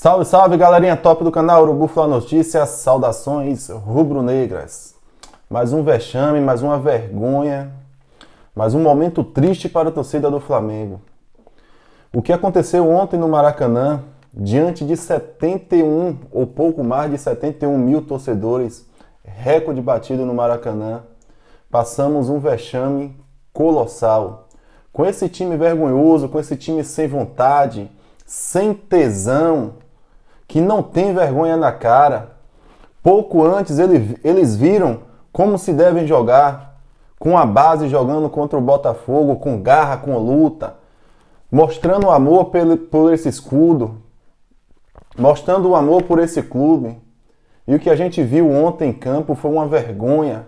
Salve, salve, galerinha top do canal Urubu Fla Notícias, saudações rubro-negras. Mais um vexame, mais uma vergonha, mais um momento triste para a torcida do Flamengo. O que aconteceu ontem no Maracanã, diante de 71 ou pouco mais de 71 mil torcedores, recorde batido no Maracanã, passamos um vexame colossal. Com esse time vergonhoso, com esse time sem vontade, sem tesão, que não tem vergonha na cara. Pouco antes ele, eles viram como se devem jogar, com a base jogando contra o Botafogo, com garra, com luta, mostrando o amor pelo, por esse escudo, mostrando o amor por esse clube. E o que a gente viu ontem em campo foi uma vergonha.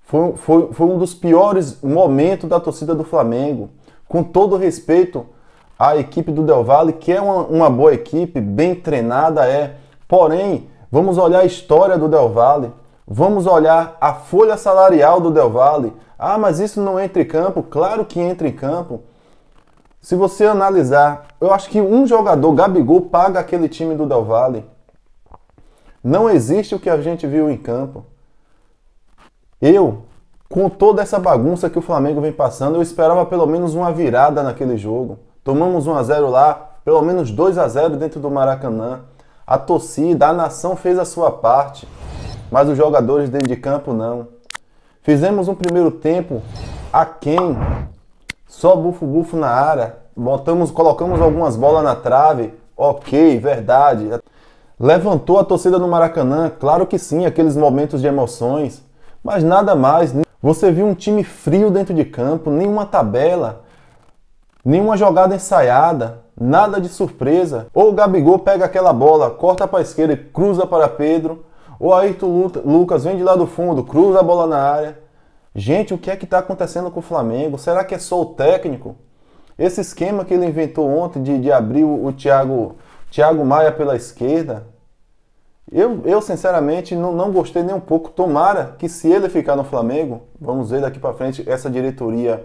Foi, foi, foi um dos piores momentos da torcida do Flamengo. Com todo respeito a equipe do Del Valle, que é uma, uma boa equipe, bem treinada é. Porém, vamos olhar a história do Del Valle, vamos olhar a folha salarial do Del Valle. Ah, mas isso não entra em campo? Claro que entra em campo. Se você analisar, eu acho que um jogador, Gabigol, paga aquele time do Del Valle. Não existe o que a gente viu em campo. Eu, com toda essa bagunça que o Flamengo vem passando, eu esperava pelo menos uma virada naquele jogo. Tomamos 1 a 0 lá, pelo menos 2 a 0 dentro do Maracanã. A torcida, a nação fez a sua parte, mas os jogadores dentro de campo não. Fizemos um primeiro tempo a quem só bufo-bufo na área, botamos, colocamos algumas bolas na trave, ok, verdade. Levantou a torcida no Maracanã, claro que sim, aqueles momentos de emoções, mas nada mais. Você viu um time frio dentro de campo, nenhuma tabela, Nenhuma jogada ensaiada, nada de surpresa. Ou o Gabigol pega aquela bola, corta para a esquerda e cruza para Pedro. Ou Ayrton Lucas vem de lá do fundo, cruza a bola na área. Gente, o que é que está acontecendo com o Flamengo? Será que é só o técnico? Esse esquema que ele inventou ontem de, de abrir o, o Thiago, Thiago Maia pela esquerda, eu, eu sinceramente não, não gostei nem um pouco. Tomara que se ele ficar no Flamengo, vamos ver daqui para frente essa diretoria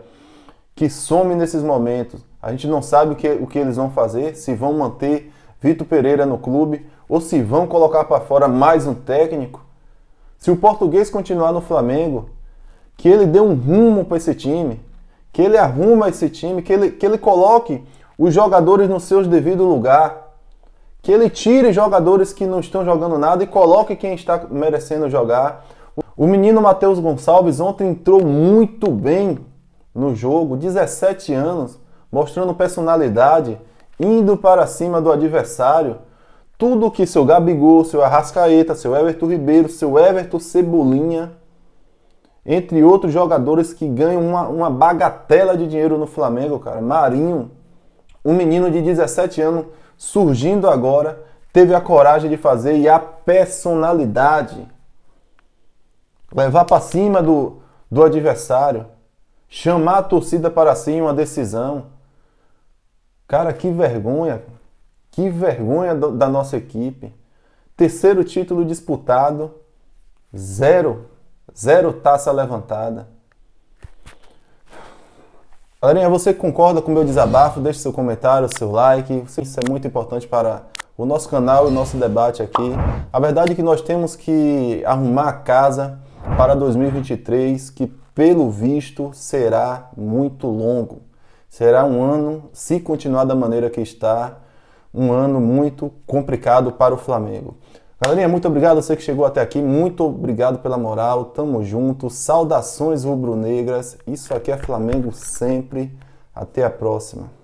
que some nesses momentos. A gente não sabe o que, o que eles vão fazer, se vão manter Vitor Pereira no clube ou se vão colocar para fora mais um técnico. Se o português continuar no Flamengo, que ele dê um rumo para esse time, que ele arruma esse time, que ele, que ele coloque os jogadores no seu devido lugar, que ele tire jogadores que não estão jogando nada e coloque quem está merecendo jogar. O menino Matheus Gonçalves ontem entrou muito bem no jogo, 17 anos, mostrando personalidade, indo para cima do adversário. Tudo que seu Gabigol, seu Arrascaeta, seu Everton Ribeiro, seu Everton Cebolinha, entre outros jogadores que ganham uma, uma bagatela de dinheiro no Flamengo, cara. Marinho, um menino de 17 anos surgindo agora, teve a coragem de fazer e a personalidade. Levar para cima do, do adversário. Chamar a torcida para si em é uma decisão. Cara, que vergonha. Que vergonha do, da nossa equipe. Terceiro título disputado. Zero. Zero taça levantada. Galerinha, você concorda com o meu desabafo? Deixe seu comentário, seu like. Isso é muito importante para o nosso canal e o nosso debate aqui. A verdade é que nós temos que arrumar a casa para 2023, que pelo visto, será muito longo. Será um ano, se continuar da maneira que está, um ano muito complicado para o Flamengo. Galerinha, muito obrigado a você que chegou até aqui. Muito obrigado pela moral. Tamo junto. Saudações rubro-negras. Isso aqui é Flamengo sempre. Até a próxima.